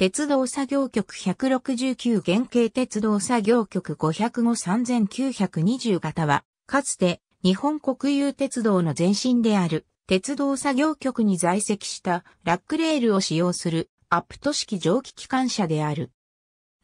鉄道作業局169原型鉄道作業局5053920型は、かつて日本国有鉄道の前身である鉄道作業局に在籍したラックレールを使用するアップト式蒸気機関車である。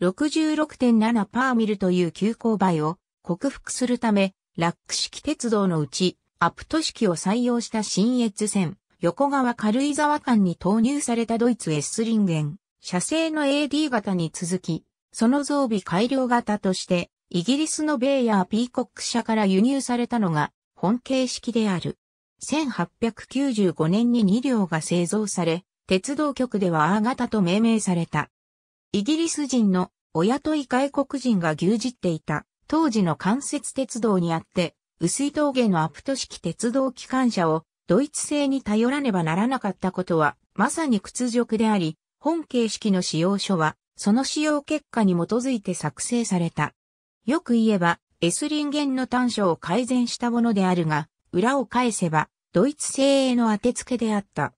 66.7パーミルという急勾配を克服するため、ラック式鉄道のうちアップト式を採用した新越線、横川軽井沢間に投入されたドイツエッスリンゲン。射製の AD 型に続き、その増備改良型として、イギリスのベイヤーピーコック社から輸入されたのが本形式である。1895年に2両が製造され、鉄道局では R 型と命名された。イギリス人のお雇い外国人が牛耳っていた当時の関節鉄道にあって、薄い峠のアプト式鉄道機関車をドイツ製に頼らねばならなかったことはまさに屈辱であり、本形式の使用書は、その使用結果に基づいて作成された。よく言えば、S ゲンの短所を改善したものであるが、裏を返せば、ドイツ製への当て付けであった。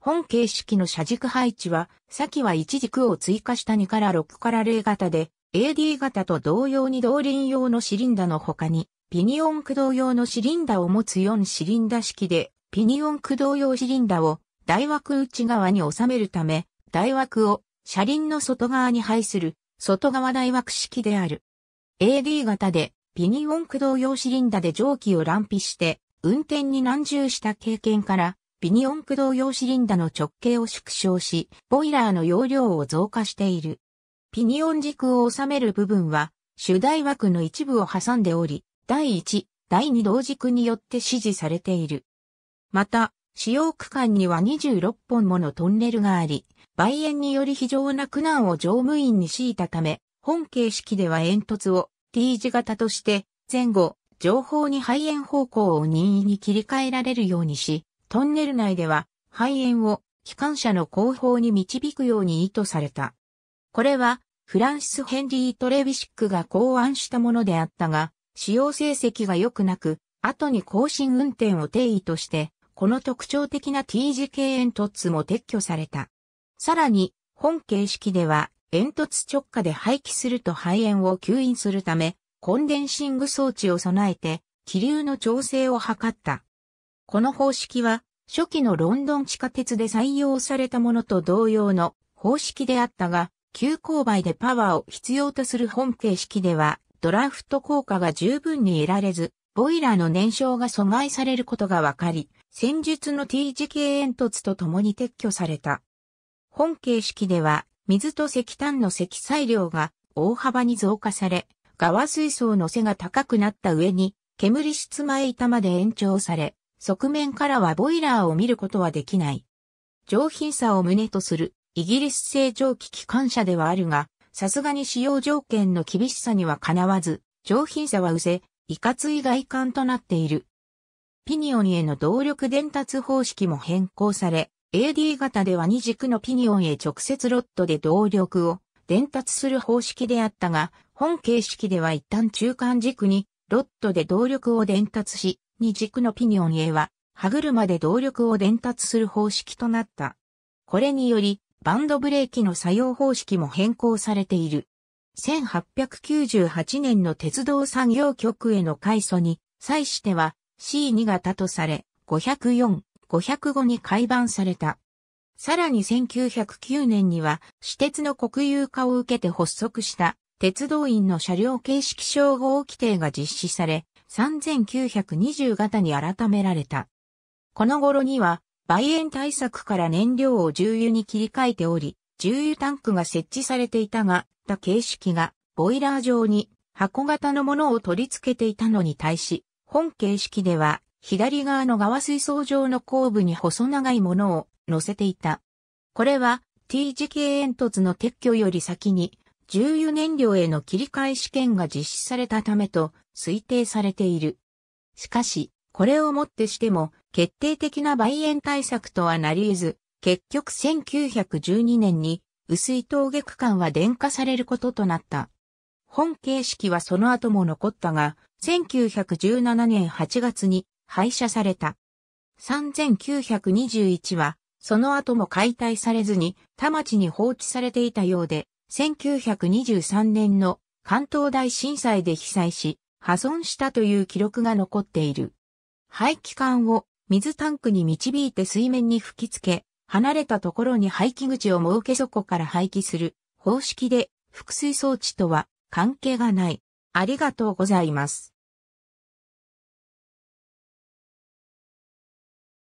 本形式の車軸配置は、先は1軸を追加した2から6から0型で、AD 型と同様に動輪用のシリンダの他に、ピニオン駆動用のシリンダを持つ4シリンダ式で、ピニオン駆動用シリンダを大枠内側に収めるため、大枠を車輪の外側に配する外側大枠式である。AD 型でピニオン駆動用シリンダで蒸気を乱皮して運転に難重した経験からピニオン駆動用シリンダの直径を縮小し、ボイラーの容量を増加している。ピニオン軸を収める部分は主大枠の一部を挟んでおり、第1、第2同軸によって支持されている。また、使用区間には26本ものトンネルがあり、梅園により非常な苦難を乗務員に強いたため、本形式では煙突を T 字型として前後、情報に肺炎方向を任意に切り替えられるようにし、トンネル内では肺炎を機関車の後方に導くように意図された。これはフランシス・ヘンリー・トレビシックが考案したものであったが、使用成績が良くなく、後に更新運転を定位としてこの特徴的な T 字形煙突も撤去された。さらに、本形式では煙突直下で排気すると肺炎を吸引するため、コンデンシング装置を備えて、気流の調整を図った。この方式は、初期のロンドン地下鉄で採用されたものと同様の方式であったが、急勾配でパワーを必要とする本形式では、ドラフト効果が十分に得られず、ボイラーの燃焼が阻害されることがわかり、戦術の t 字形煙突とともに撤去された。本形式では、水と石炭の積載量が大幅に増加され、側水槽の背が高くなった上に、煙室前板まで延長され、側面からはボイラーを見ることはできない。上品さを旨とするイギリス製蒸気機関車ではあるが、さすがに使用条件の厳しさにはかなわず、上品さはうせ、いかつい外観となっている。ピニオンへの動力伝達方式も変更され、AD 型では2軸のピニオンへ直接ロットで動力を伝達する方式であったが、本形式では一旦中間軸にロットで動力を伝達し、2軸のピニオンへは歯車で動力を伝達する方式となった。これにより、バンドブレーキの作用方式も変更されている。1898年の鉄道産業局への改祖に際しては、C2 型とされ、504、505に改版された。さらに1909年には、私鉄の国有化を受けて発足した、鉄道員の車両形式称号規定が実施され、3920型に改められた。この頃には、売園対策から燃料を重油に切り替えており、重油タンクが設置されていたが、他形式がボイラー状に箱型のものを取り付けていたのに対し、本形式では、左側の側水槽状の後部に細長いものを乗せていた。これは T 字形煙突の撤去より先に重油燃料への切り替え試験が実施されたためと推定されている。しかし、これをもってしても決定的な売煙対策とはなり得ず、結局1912年に薄い峠区間は電化されることとなった。本形式はその後も残ったが、1917年8月に廃車された。3921は、その後も解体されずに、田町に放置されていたようで、1923年の関東大震災で被災し、破損したという記録が残っている。排気管を水タンクに導いて水面に吹きつけ、離れたところに排気口を設けそこから排気する方式で、複水装置とは関係がない。ありがとうございます。